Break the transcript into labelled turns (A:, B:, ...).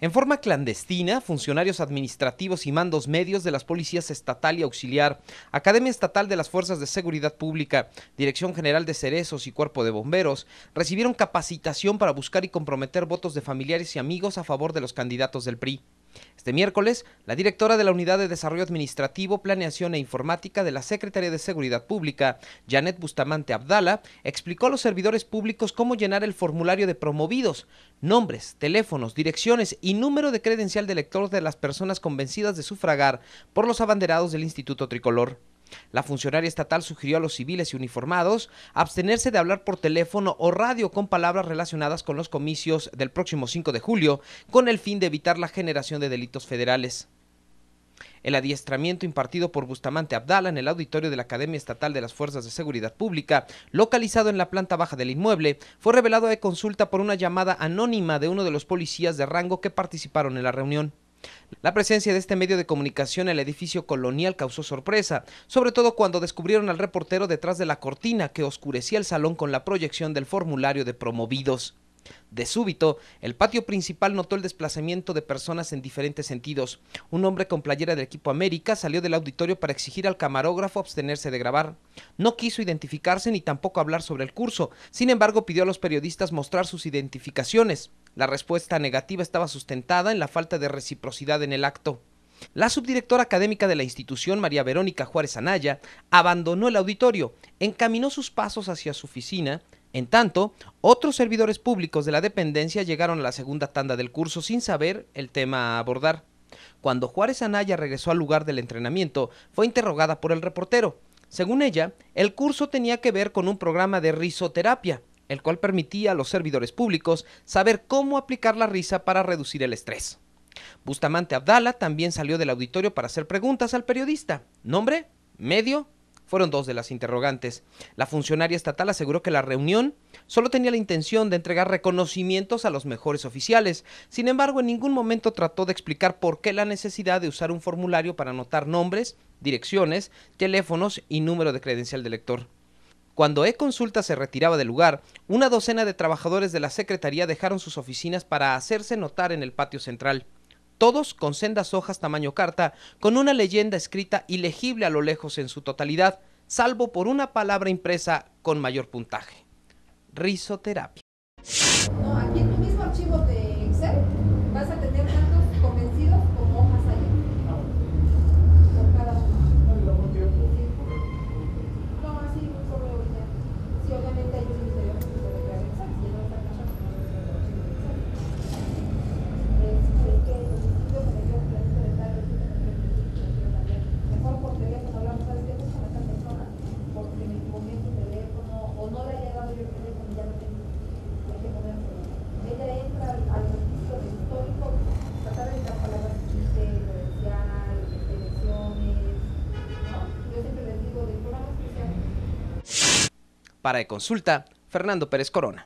A: En forma clandestina, funcionarios administrativos y mandos medios de las policías estatal y auxiliar, Academia Estatal de las Fuerzas de Seguridad Pública, Dirección General de Cerezos y Cuerpo de Bomberos recibieron capacitación para buscar y comprometer votos de familiares y amigos a favor de los candidatos del PRI. Este miércoles, la directora de la Unidad de Desarrollo Administrativo, Planeación e Informática de la Secretaría de Seguridad Pública, Janet Bustamante Abdala, explicó a los servidores públicos cómo llenar el formulario de promovidos, nombres, teléfonos, direcciones y número de credencial de elector de las personas convencidas de sufragar por los abanderados del Instituto Tricolor. La funcionaria estatal sugirió a los civiles y uniformados abstenerse de hablar por teléfono o radio con palabras relacionadas con los comicios del próximo 5 de julio, con el fin de evitar la generación de delitos federales. El adiestramiento impartido por Bustamante Abdala en el auditorio de la Academia Estatal de las Fuerzas de Seguridad Pública, localizado en la planta baja del inmueble, fue revelado de consulta por una llamada anónima de uno de los policías de rango que participaron en la reunión. La presencia de este medio de comunicación en el edificio colonial causó sorpresa, sobre todo cuando descubrieron al reportero detrás de la cortina que oscurecía el salón con la proyección del formulario de promovidos. De súbito, el patio principal notó el desplazamiento de personas en diferentes sentidos. Un hombre con playera del equipo América salió del auditorio para exigir al camarógrafo abstenerse de grabar. No quiso identificarse ni tampoco hablar sobre el curso, sin embargo pidió a los periodistas mostrar sus identificaciones. La respuesta negativa estaba sustentada en la falta de reciprocidad en el acto. La subdirectora académica de la institución, María Verónica Juárez Anaya, abandonó el auditorio, encaminó sus pasos hacia su oficina en tanto, otros servidores públicos de la dependencia llegaron a la segunda tanda del curso sin saber el tema a abordar. Cuando Juárez Anaya regresó al lugar del entrenamiento, fue interrogada por el reportero. Según ella, el curso tenía que ver con un programa de risoterapia, el cual permitía a los servidores públicos saber cómo aplicar la risa para reducir el estrés. Bustamante Abdala también salió del auditorio para hacer preguntas al periodista. ¿Nombre? ¿Medio? fueron dos de las interrogantes. La funcionaria estatal aseguró que la reunión solo tenía la intención de entregar reconocimientos a los mejores oficiales. Sin embargo, en ningún momento trató de explicar por qué la necesidad de usar un formulario para anotar nombres, direcciones, teléfonos y número de credencial de lector. Cuando E-Consulta se retiraba del lugar, una docena de trabajadores de la Secretaría dejaron sus oficinas para hacerse notar en el patio central todos con sendas hojas tamaño carta, con una leyenda escrita ilegible a lo lejos en su totalidad, salvo por una palabra impresa con mayor puntaje. Risoterapia. Para de consulta, Fernando Pérez Corona.